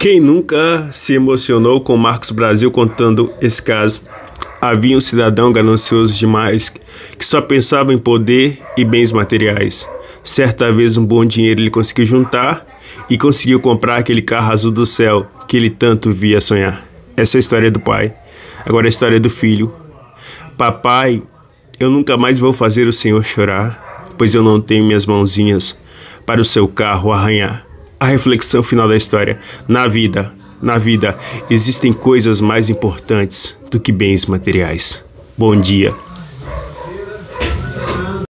Quem nunca se emocionou com Marcos Brasil contando esse caso? Havia um cidadão ganancioso demais que só pensava em poder e bens materiais. Certa vez, um bom dinheiro ele conseguiu juntar e conseguiu comprar aquele carro azul do céu que ele tanto via sonhar. Essa é a história do pai. Agora é a história do filho. Papai, eu nunca mais vou fazer o senhor chorar, pois eu não tenho minhas mãozinhas para o seu carro arranhar a reflexão final da história. Na vida, na vida, existem coisas mais importantes do que bens materiais. Bom dia.